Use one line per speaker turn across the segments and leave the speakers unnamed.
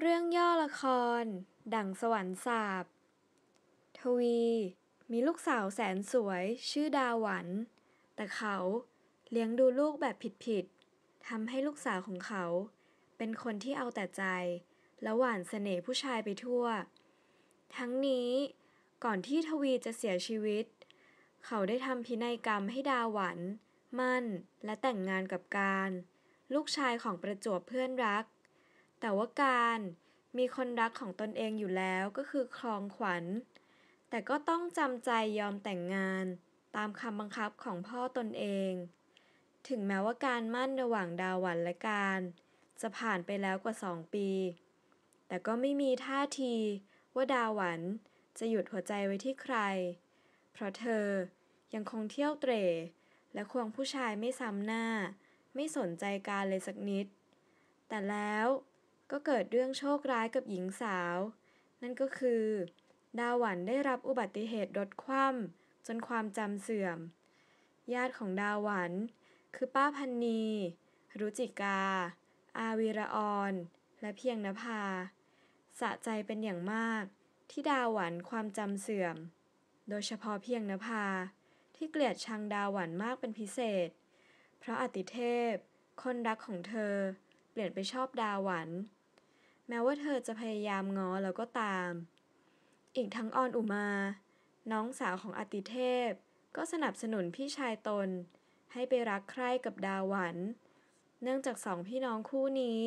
เรื่องย่อละคร ดั่งสวรรค์สาบทวีมีลูกสาวแสนสวย ชื่อดาหวันแต่เขาเลี้ยงดูลูกแบบผิดๆทำให้ลูกสาวของเขา เป็นคนที่เอาแต่ใจและหวานเสน่ห์ผู้ชายไปทั่ว ทั้งนี้ ก่อนที่ทวีจะเสียชีวิต เขาได้ทำพินัยกรรมให้ดาหวันมั่นและแต่งงานกับการ ลูกชายของประจวบเพื่อนรักแต่ว่าการมีคนรักของตนเองอยู่แล้วก็คือครองขวัญ แต่ก็ต้องจำใจยอมแต่งงานตามคำบังคับของพ่อตนเอง ถึงแม้ว่าการมั่นระหว่างดาววันและการ จะผ่านไปแล้วกว่าสองปี แต่ก็ไม่มีท่าที ว่าดาววันจะหยุดหัวใจไว้ที่ใคร เพราะเธอยังคงเที่ยวเตร่และควงผู้ชายไม่ซ้ำหน้า ไม่สนใจการเลยสักนิด แต่แล้วก็เกิดเรื่องโชคร้ายกับหญิงสาว นั่นก็คือ ดาวันได้รับอุบัติเหตุรถคว่ำจนความจำเสื่อม ญาติของดาวันคือป้าพันนีรุจิกา อาวีรออนและเพียงนภา สะใจเป็นอย่างมากที่ดาวันความจำเสื่อม โดยเฉพาะเพียงนภาที่เกลียดชังดาวันมากเป็นพิเศษ เพราะอติเทพ คนรักของเธอเปลี่ยนไปชอบดาวันแม้ว่าเธอจะพยายามง้อแล้วก็ตาม อีกทั้งออนอุมา น้องสาวของอติเทพ ก็สนับสนุนพี่ชายตน ให้ไปรักใคร่กับดาวัน เนื่องจากสองพี่น้องคู่นี้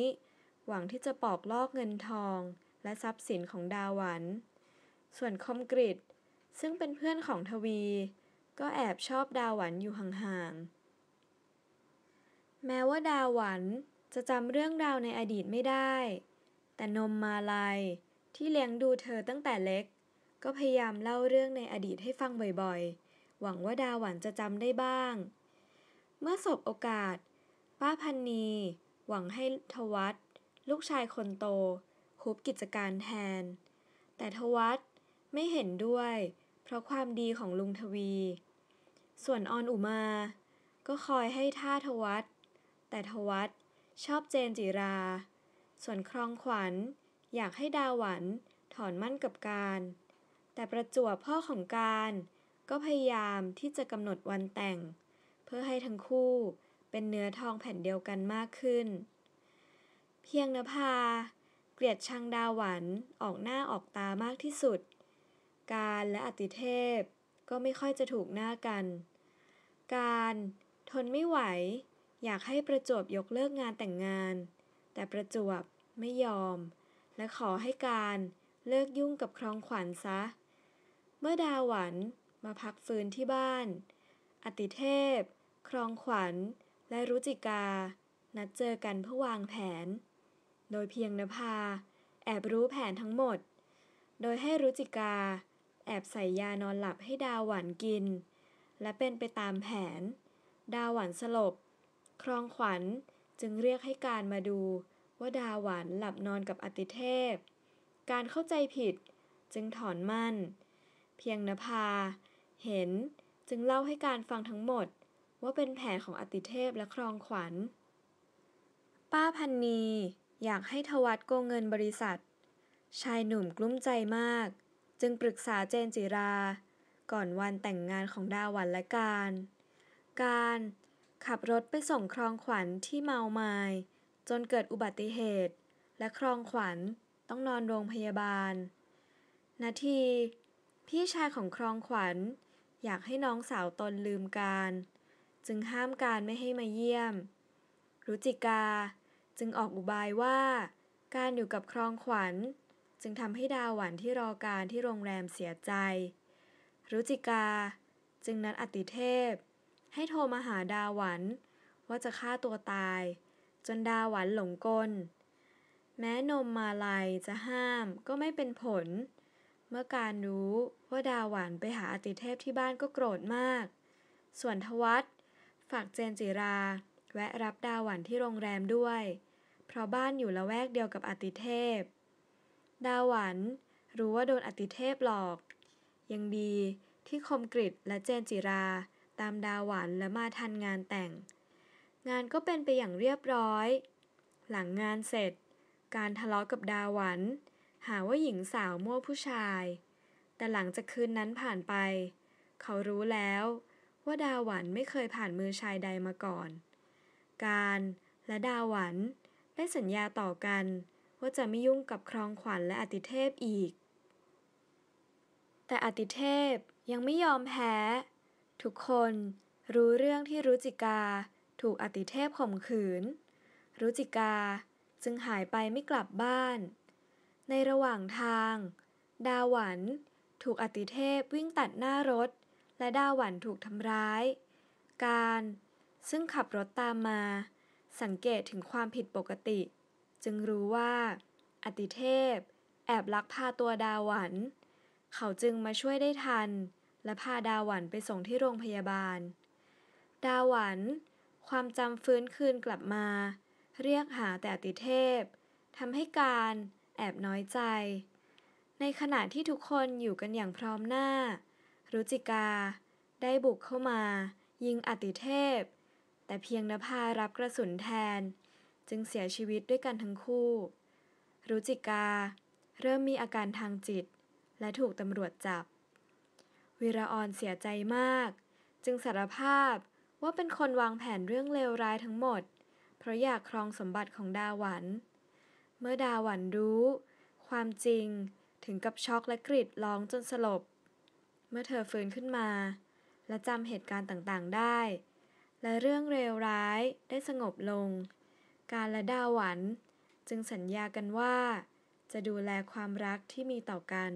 หวังที่จะปอกลอกเงินทอง และทรัพย์สินของดาวัน ส่วนคมกริดซึ่งเป็นเพื่อนของทวี ก็แอบชอบดาวันอยู่ห่างๆ แม้ว่า ดาวันจะจำเรื่องราวในอดีตไม่ได้แต่นมมาลายที่เลี้ยงดูเธอตั้งแต่เล็ก ก็พยายามเล่าเรื่องในอดีตให้ฟังบ่อยๆ หวังว่าดาหวันจะจำได้บ้าง เมื่อสบโอกาส ป้าพันนีหวังให้ทวัตลูกชายคนโตคุบกิจการแทน แต่ทวัตไม่เห็นด้วยเพราะความดีของลุงทวี ส่วนออนอุมา ก็คอยให้ท่าทวัตแต่ทวัตชอบเจนจิราส่วนครองขวัญอยากให้ดาหวันถอนมั่นกับการ แต่ประจวบพ่อของการ ก็พยายามที่จะกำหนดวันแต่ง เพื่อให้ทั้งคู่เป็นเนื้อทองแผ่นเดียวกันมากขึ้น เพียงนภาเกลียดชังดาหวันออกหน้าออกตามากที่สุด การและอติเทพก็ไม่ค่อยจะถูกหน้ากัน การทนไม่ไหว อยากให้ประจวบยกเลิกงานแต่งงานแต่ประจวบไม่ยอม และขอให้การเลิกยุ่งกับครองขวัญซะ เมื่อดาหวันมาพักฟื้นที่บ้าน อติเทพ ครองขวัญและรุจิกา นัดเจอกันเพื่อวางแผน โดยเพียงนภาแอบรู้แผนทั้งหมด โดยให้รุจิกา แอบใส่ยานอนหลับให้ดาหวันกิน และเป็นไปตามแผน ดาหวันสลบ ครองขวัญจึงเรียกให้การมาดูว่าดาหวันหลับนอนกับอติเทพ การเข้าใจผิด จึงถอนมั่น เพียงนภาเห็นจึงเล่าให้การฟังทั้งหมดว่าเป็นแผนของอติเทพและครองขวัญ ป้าพันนีอยากให้ทวัดโกงเงินบริษัท ชายหนุ่มกลุ้มใจมาก จึงปรึกษาเจนจิรา ก่อนวันแต่งงานของดาวันและการ การขับรถไปส่งครองขวัญที่เมาไมลจนเกิดอุบัติเหตุ และครองขวัญต้องนอนโรงพยาบาล นาที พี่ชายของครองขวัญอยากให้น้องสาวตนลืมการ จึงห้ามการไม่ให้มาเยี่ยมรุจิกาจึงออกอุบายว่า การอยู่กับครองขวัญ จึงทำให้ดาวหวันที่รอการที่โรงแรมเสียใจ รุจิกาจึงนัดอติเทพให้โทรมาหาดาหวันว่าจะฆ่าตัวตาย จนดาหวันหลงกล แม้นมมาลัยจะห้ามก็ไม่เป็นผล เมื่อการรู้ว่าดาหวันไปหาอติเทพที่บ้านก็โกรธมาก ส่วนทวัตฝากเจน จิรา แวะรับดาหวันที่โรงแรมด้วย เพราะบ้านอยู่ละแวกเดียวกับอติเทพ ดาหวันรู้ว่าโดนอติเทพหลอก ยังดีที่คมกริตและเจนจิราตามดาหวานและมาทันงานแต่ง งานก็เป็นไปอย่างเรียบร้อย หลังงานเสร็จ การทะเลาะกับดาหวานหาว่าหญิงสาวมั่วผู้ชาย แต่หลังจากคืนนั้นผ่านไป เขารู้แล้วว่าดาหวันไม่เคยผ่านมือชายใดมาก่อน การและดาหวันได้สัญญาต่อกันว่าจะไม่ยุ่งกับครองขวัญและอติเทพอีก แต่อติเทพยังไม่ยอมแพ้ทุกคนรู้เรื่องที่รุจิกาถูกอติเทพข่มขืนรุจิกาจึงหายไปไม่กลับบ้าน ในระหว่างทาง ดาหวัน ถูกอติเทพวิ่งตัดหน้ารถ และดาหวันถูกทำร้าย การซึ่งขับรถตามมา สังเกตถึงความผิดปกติ จึงรู้ว่า อติเทพ แอบลักพาตัวดาหวันเขาจึงมาช่วยได้ทันและพาดาหวันไปส่งที่โรงพยาบาล ดาหวันความจำฟื้นคืนกลับมา เรียกหาแต่อติเทพทำให้การแอบน้อยใจ ในขณะที่ทุกคนอยู่กันอย่างพร้อมหน้า รุจิกาได้บุกเข้ามา ยิงอติเทพ แต่เพียงนภารับกระสุนแทน จึงเสียชีวิตด้วยกันทั้งคู่ รุจิกาเริ่มมีอาการทางจิต และถูกตำรวจจับวีระออนเสียใจมาก จึงสารภาพว่าเป็นคนวางแผนเรื่องเลวร้ายทั้งหมด เพราะอยากครองสมบัติของดาหวันเมื่อดาหวันรู้ความจริงถึงกับช็อกและกรีดร้องจนสลบ เมื่อเธอฟื้นขึ้นมาและจำเหตุการณ์ต่างๆได้ และเรื่องเลวร้ายได้สงบลง การและดาหวันจึงสัญญากันว่า จะดูแลความรักที่มีต่อกัน